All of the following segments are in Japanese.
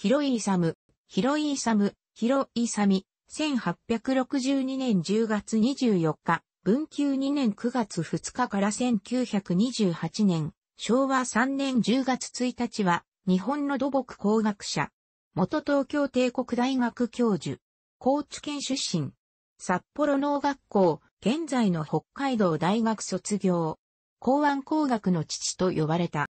広井勇、広井勇、広井勇、1862年10月24日、文久2年9月2日から1928年、昭和3年10月1日は、日本の土木工学者。元東京帝国大学教授。高知県出身。札幌農学校、現在の北海道大学卒業。港湾工学の父と呼ばれた。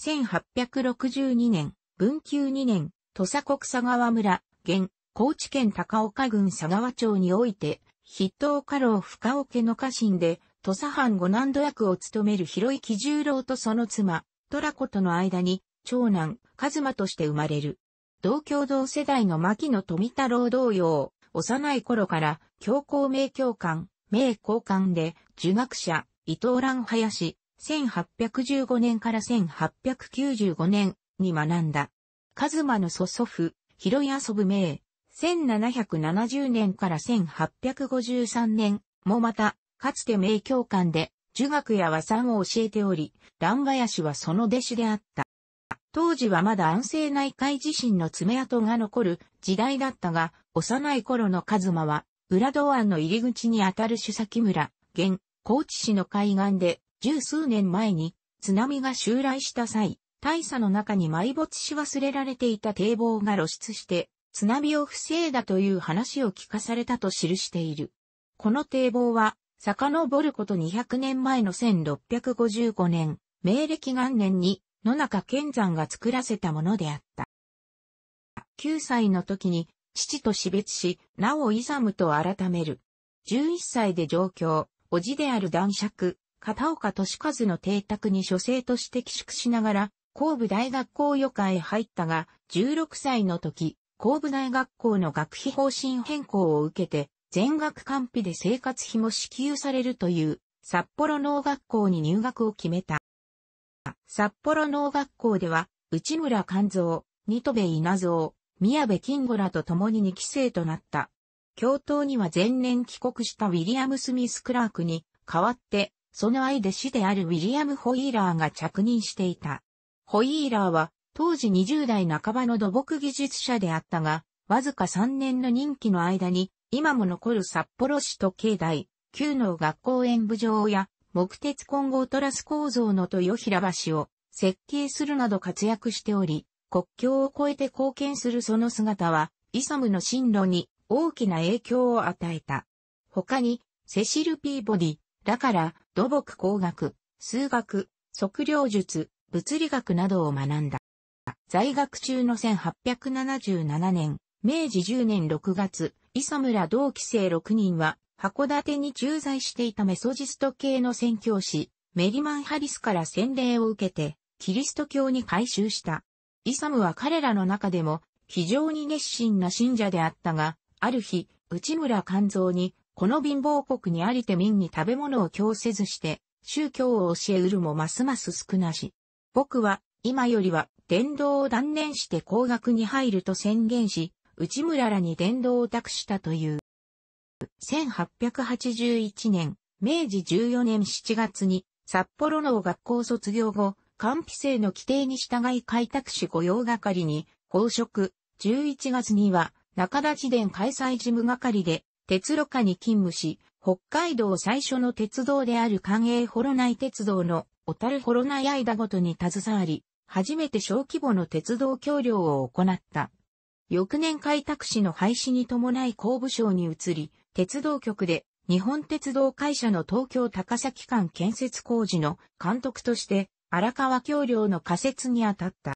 1862年、文久2年、土佐国佐川村、現、高知県高岡郡佐川町において、筆頭家老深尾家の家臣で、土佐藩五難度役を務める広池十郎とその妻、トラコとの間に、長男、カズマとして生まれる。同郷同世代の牧野富太郎同様、幼い頃から、教皇名教官、名交換で、儒学者、伊藤蘭林、1815年から1895年、に学んだ。カズマの祖祖父、広井遊ぶ名、1770年から1853年もまた、かつて名教館で、儒学や和算を教えており、蘭林はその弟子であった。当時はまだ安政内海地震の爪痕が残る時代だったが、幼い頃のカズマは、裏道湾の入り口にあたる主崎村、現、高知市の海岸で、十数年前に津波が襲来した際、大佐の中に埋没し忘れられていた堤防が露出して、津波を防いだという話を聞かされたと記している。この堤防は、遡ること200年前の1655年、明暦元年に野中健山が作らせたものであった。9歳の時に父と死別し、なお勇と改める。11歳で上京、叔父である男爵、片岡俊和の邸宅に書生として寄宿しながら、神戸大学校予科へ入ったが、16歳の時、神戸大学校の学費方針変更を受けて、全額完費で生活費も支給されるという、札幌農学校に入学を決めた。札幌農学校では、内村勘蔵、二戸部稲造、宮部金吾らと共に2期生となった。教頭には前年帰国したウィリアム・スミス・クラークに代わって、その愛弟子であるウィリアム・ホイーラーが着任していた。ホイーラーは当時20代半ばの土木技術者であったが、わずか3年の任期の間に、今も残る札幌市と境内、旧の学校演舞場や、木鉄混合トラス構造の豊平橋を設計するなど活躍しており、国境を越えて貢献するその姿は、イサムの進路に大きな影響を与えた。他に、セシル・ピーボディ、だから、土木工学、数学、測量術、物理学などを学んだ。在学中の1877年、明治10年6月、磯村同期生6人は、函館に駐在していたメソジスト系の宣教師、メリマン・ハリスから洗礼を受けて、キリスト教に改宗した。イサムは彼らの中でも、非常に熱心な信者であったが、ある日、内村勘蔵に、この貧乏国にありて民に食べ物を供せずして、宗教を教えうるもますます少なし。僕は、今よりは、電動を断念して工学に入ると宣言し、内村らに電動を託したという。1881年、明治14年7月に、札幌の学校卒業後、官費制の規定に従い開拓士御用係に、公職、11月には、中田地伝開催事務係で、鉄路課に勤務し、北海道最初の鉄道である関営幌内鉄道の小樽ナや間ごとに携わり、初めて小規模の鉄道橋梁を行った。翌年開拓市の廃止に伴い工部省に移り、鉄道局で日本鉄道会社の東京高崎間建設工事の監督として荒川橋梁の仮設に当たった。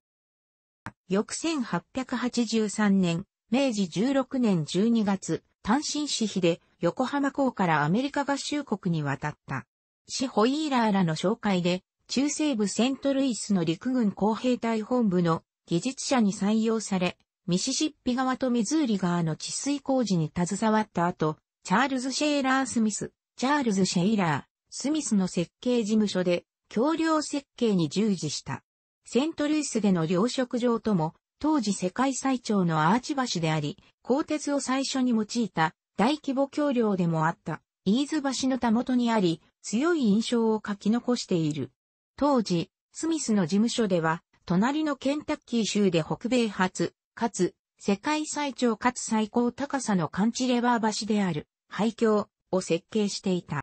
翌1883年、明治16年12月、単身私費で横浜港からアメリカ合衆国に渡った。シホイーラーらの紹介で、中西部セントルイスの陸軍工兵隊本部の技術者に採用され、ミシシッピ川とミズーリ川の治水工事に携わった後、チャールズ・シェイラー・スミス、チャールズ・シェイラー、スミスの設計事務所で、橋梁設計に従事した。セントルイスでの糧食場とも、当時世界最長のアーチ橋であり、鋼鉄を最初に用いた大規模橋梁でもあった。飯津橋のたもとにあり、強い印象を書き残している。当時、スミスの事務所では、隣のケンタッキー州で北米初、かつ、世界最長かつ最高高さのカンチレバー橋である、廃墟を設計していた。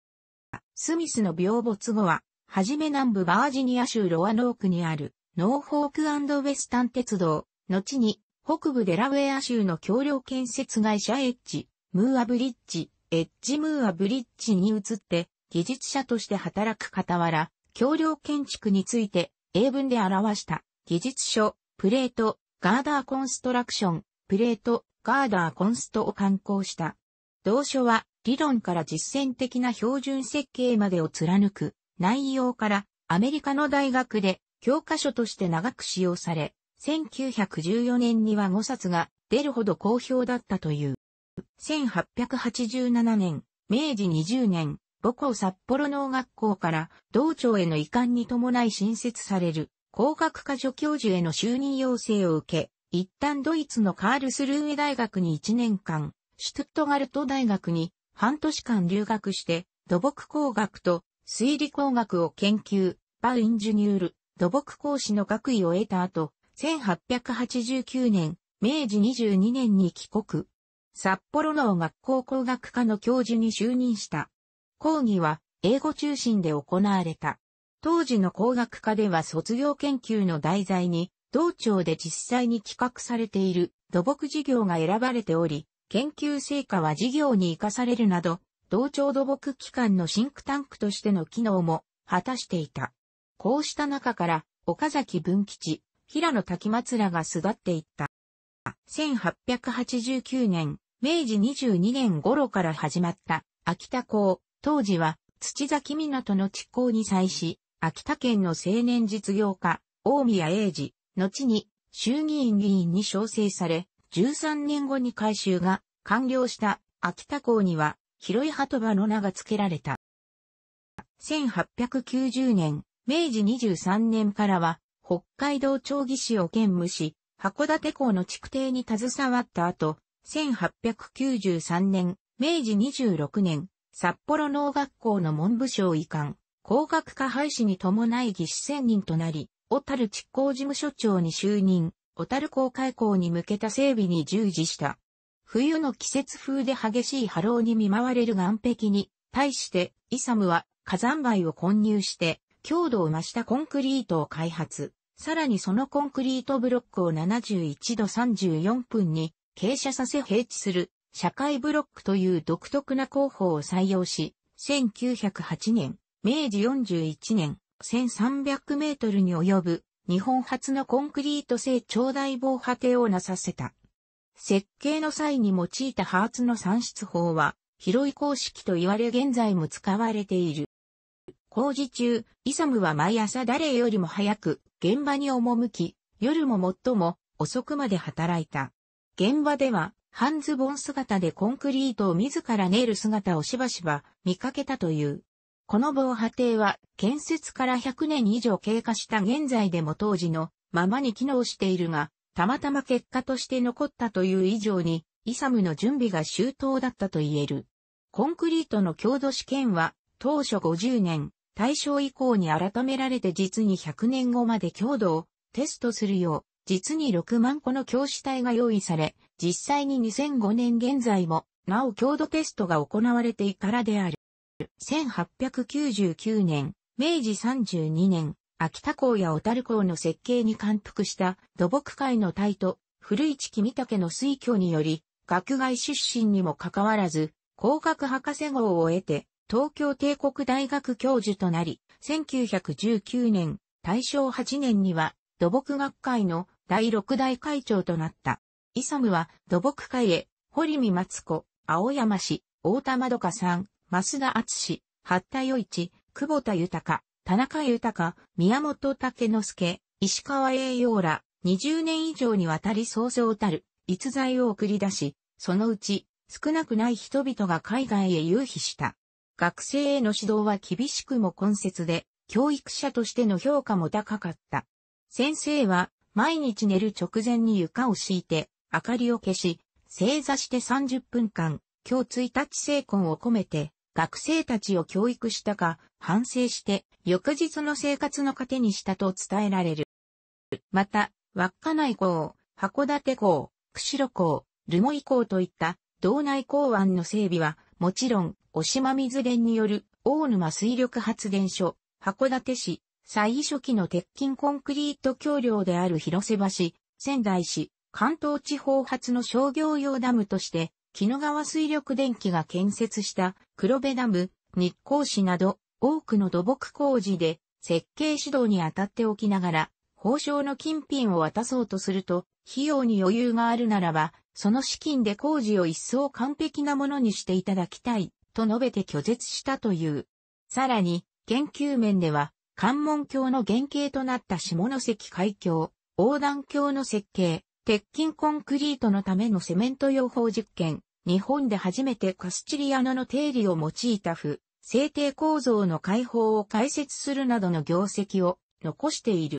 スミスの病没後は、はじめ南部バージニア州ロアノークにある、ノーフォークウェスタン鉄道、後に、北部デラウェア州の橋梁建設会社エッジ、ムーアブリッジ、エッジムーアブリッジに移って、技術者として働く傍ら、橋梁建築について英文で表した技術書、プレート、ガーダーコンストラクション、プレート、ガーダーコンストを刊行した。同書は理論から実践的な標準設計までを貫く内容からアメリカの大学で教科書として長く使用され、1914年には5冊が出るほど好評だったという。1887年、明治20年、母校札幌農学校から道庁への移管に伴い新設される工学科助教授への就任要請を受け、一旦ドイツのカールスルーエ大学に1年間、シュトゥットガルト大学に半年間留学して、土木工学と水理工学を研究、バウインジュニュール、土木講師の学位を得た後、1889年、明治22年に帰国。札幌農学校工学科の教授に就任した。講義は英語中心で行われた。当時の工学科では卒業研究の題材に、同庁で実際に企画されている土木事業が選ばれており、研究成果は事業に活かされるなど、同庁土木機関のシンクタンクとしての機能も果たしていた。こうした中から、岡崎文吉、平野滝松らが巣立っていった。1889年、明治22年頃から始まった秋田港、当時は土崎港の地港に際し、秋田県の青年実業家、大宮英治、後に衆議院議員に招請され、13年後に改修が完了した秋田港には広い鳩場の名が付けられた。1890年、明治23年からは北海道町議士を兼務し、函館港の築堤に携わった後、1893年、明治26年、札幌農学校の文部省遺憾、工学科廃止に伴い技師専任となり、小樽地工事務所長に就任、小樽公開校に向けた整備に従事した。冬の季節風で激しい波浪に見舞われる岸壁に、対して、イサムは火山灰を混入して、強度を増したコンクリートを開発。さらにそのコンクリートブロックを71度34分に傾斜させ平地する社会ブロックという独特な工法を採用し、1908年、明治41年、1300メートルに及ぶ日本初のコンクリート製長大防波堤をなさせた。設計の際に用いたハーツの算出法は、広い公式と言われ現在も使われている。工事中、イサムは毎朝誰よりも早く現場に赴き、夜も最も遅くまで働いた。現場では、半ズボン姿でコンクリートを自ら練る姿をしばしば見かけたという。この防波堤は建設から100年以上経過した現在でも当時のままに機能しているが、たまたま結果として残ったという以上に、イサムの準備が周到だったと言える。コンクリートの強度試験は当初50年、大正以降に改められて実に100年後まで強度をテストするよう実に6万個の教師体が用意され、実際に2005年現在も、なお強度テストが行われていからである。1899年、明治32年、秋田港や小樽港の設計に感服した土木界の体と古市君武の推挙により、学外出身にもかかわらず、工学博士号を得て、東京帝国大学教授となり、1919年、大正8年には土木学会の第六代会長となった。イサムは土木会へ、堀見松子、青山氏、大田まどかさん、増田厚氏、八田与一、久保田豊、田中豊、宮本武之助、石川栄洋ら、20年以上にわたり創造たる、逸材を送り出し、そのうち、少なくない人々が海外へ遊避した。学生への指導は厳しくも根節で、教育者としての評価も高かった。先生は、毎日寝る直前に床を敷いて、明かりを消し、正座して30分間、今日1日成婚を込めて、学生たちを教育したが、反省して、翌日の生活の糧にしたと伝えられる。また、稚内港、函館港、釧路港、留萌港といった道内港湾の整備は、もちろん、お島水連による大沼水力発電所、函館市、最初期の鉄筋コンクリート橋梁である広瀬橋、仙台市、関東地方発の商業用ダムとして、木の川水力電気が建設した黒部ダム、日光市など多くの土木工事で設計指導に当たっておきながら、報奨の金品を渡そうとすると、費用に余裕があるならば、その資金で工事を一層完璧なものにしていただきたい、と述べて拒絶したという。さらに、研究面では、関門橋の原型となった下関海峡、横断橋の設計、鉄筋コンクリートのためのセメント用法実験、日本で初めてカスチリアノの定理を用いた府、制定構造の解放を解説するなどの業績を残している。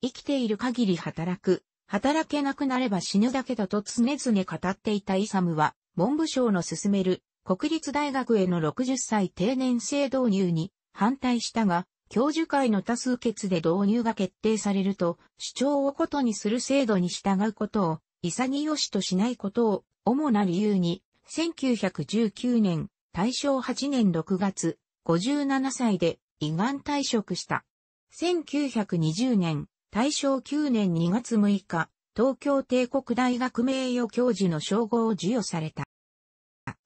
生きている限り働く、働けなくなれば死ぬだけだと常々語っていたイサムは、文部省の進める国立大学への60歳定年制導入に反対したが、教授会の多数決で導入が決定されると、主張をことにする制度に従うことを、潔しとしないことを、主な理由に、1919年、大正8年6月、57歳で、胃がん退職した。1920年、大正9年2月6日、東京帝国大学名誉教授の称号を授与された。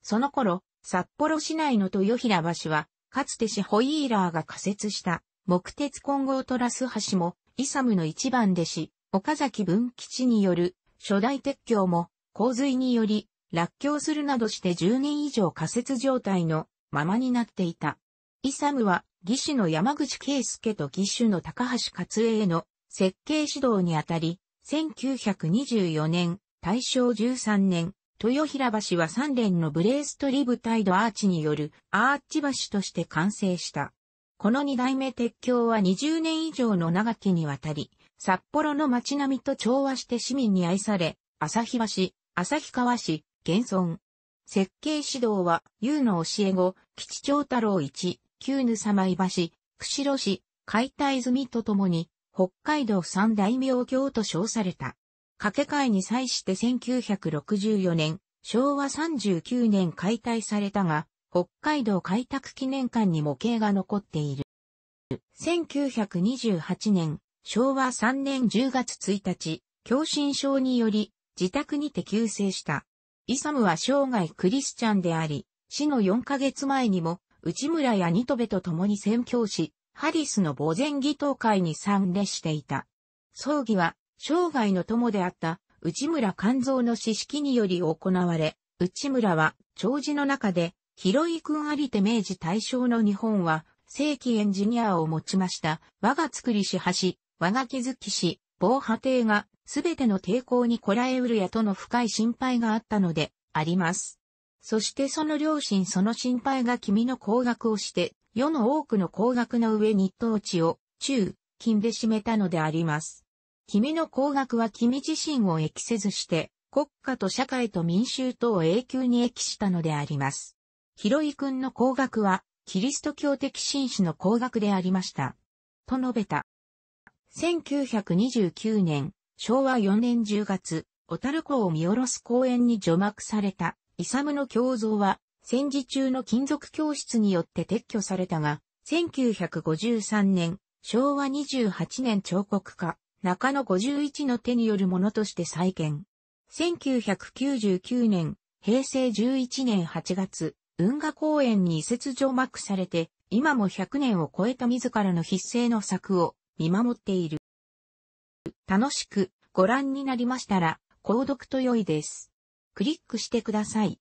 その頃、札幌市内の豊平橋は、かつてシホイーラーが仮設した木鉄混合トラス橋も、イサムの一番弟子、岡崎文吉による初代鉄橋も洪水により落橋するなどして10年以上仮設状態のままになっていた。イサムは義手の山口圭介と義手の高橋勝栄の設計指導にあたり、1924年、大正13年、豊平橋は三連のブレーストリブタイドアーチによるアーチ橋として完成した。この二代目鉄橋は20年以上の長きにわたり、札幌の街並みと調和して市民に愛され、旭橋、旭川市、現存。設計指導は、優の教え子、吉長太郎一、旧ぬま井橋、釧路市、解体済みとともに、北海道三大名橋と称された。掛け替えに際して1964年、昭和39年解体されたが、北海道開拓記念館に模型が残っている。1928年、昭和3年10月1日、狭心症により、自宅にて急逝した。イサムは生涯クリスチャンであり、死の4ヶ月前にも、内村やニトベと共に宣教し、ハリスの墓前祈祷会に参列していた。葬儀は、生涯の友であった内村勘蔵の指式により行われ、内村は長寿の中で、広井君ありて明治大正の日本は、正規エンジニアを持ちました。我が作りし橋、我が気づきし、防波堤が、すべての抵抗にこらえうるやとの深い心配があったので、あります。そしてその両親その心配が君の工学をして、世の多くの工学の上に当地を、中、金で占めたのであります。君の工学は君自身を益せずして、国家と社会と民衆とを永久に益したのであります。ヒロイ君の工学は、キリスト教的紳士の工学でありました。と述べた。1929年、昭和4年10月、小樽港を見下ろす公園に除幕された、イサムの胸像は、戦時中の金属教室によって撤去されたが、1953年、昭和28年彫刻家、中野51の手によるものとして再建。1999年、平成11年8月、運河公園に移設上幕されて、今も100年を超えた自らの筆勢の作を見守っている。楽しくご覧になりましたら、購読と良いです。クリックしてください。